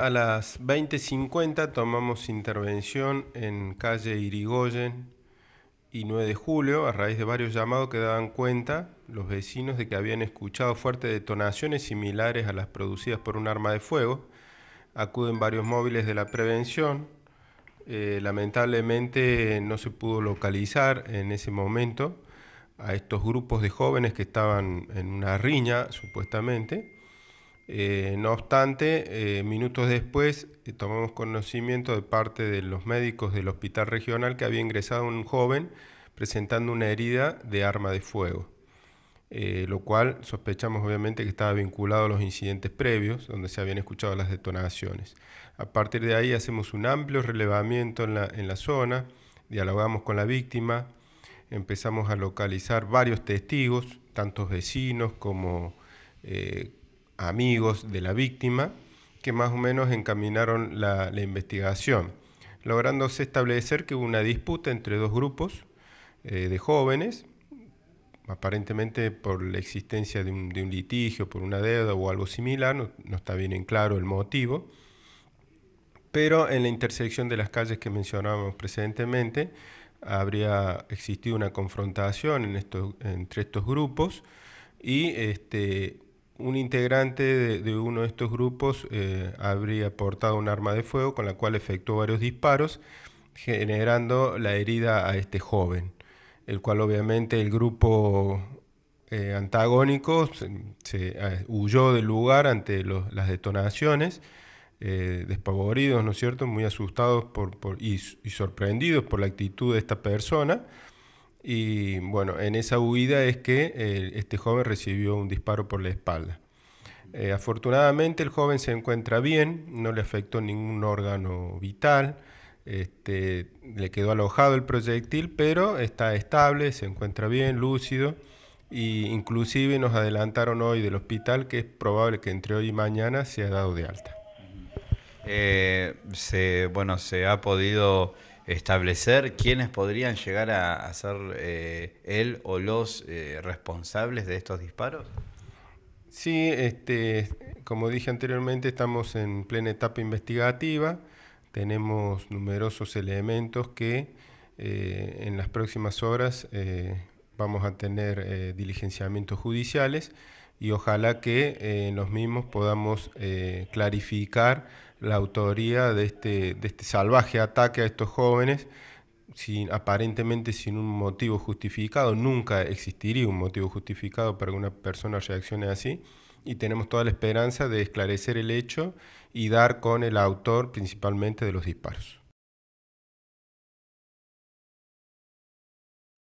a las 20.50 tomamos intervención en calle Irigoyen y 9 de julio, a raíz de varios llamados que daban cuenta los vecinos de que habían escuchado fuertes detonaciones similares a las producidas por un arma de fuego. Acuden varios móviles de la prevención. Eh, lamentablemente no se pudo localizar en ese momento a estos grupos de jóvenes que estaban en una riña, supuestamente. Eh, no obstante, eh, minutos después eh, tomamos conocimiento de parte de los médicos del hospital regional que había ingresado un joven presentando una herida de arma de fuego, lo cual sospechamos obviamente que estaba vinculado a los incidentes previos donde se habían escuchado las detonaciones. A partir de ahí hacemos un amplio relevamiento en la, zona, dialogamos con la víctima, empezamos a localizar varios testigos, tantos vecinos como amigos de la víctima, que más o menos encaminaron la, investigación, lográndose establecer que hubo una disputa entre dos grupos eh, de jóvenes, aparentemente por la existencia de un, litigio, por una deuda o algo similar, no, está bien en claro el motivo, pero en la intersección de las calles que mencionábamos precedentemente, habría existido una confrontación entre estos grupos y este, un integrante de, uno de estos grupos eh, habría portado un arma de fuego con la cual efectuó varios disparos, generando la herida a este joven, el cual obviamente el grupo eh, antagónico se, eh, huyó del lugar ante las detonaciones, despavoridos, ¿no es cierto?, muy asustados y sorprendidos por la actitud de esta persona. Y bueno, en esa huida es que eh, este joven recibió un disparo por la espalda. Eh, afortunadamente el joven se encuentra bien, no le afectó ningún órgano vital, este, le quedó alojado el proyectil, pero está estable, se encuentra bien, lúcido, e inclusive nos adelantaron hoy del hospital que es probable que entre hoy y mañana se ha dado de alta. Eh, bueno, se ha podido establecer quiénes podrían llegar a, ser eh, él o los eh, responsables de estos disparos? Sí, este, como dije anteriormente, estamos en plena etapa investigativa. Tenemos numerosos elementos que eh, en las próximas horas vamos a tener diligenciamientos judiciales y ojalá que en los mismos podamos clarificar la autoría este, de este, salvaje ataque a estos jóvenes, sin, aparentemente sin un motivo justificado, nunca existiría un motivo justificado para que una persona reaccione así, y tenemos toda la esperanza de esclarecer el hecho y dar con el autor principalmente de los disparos.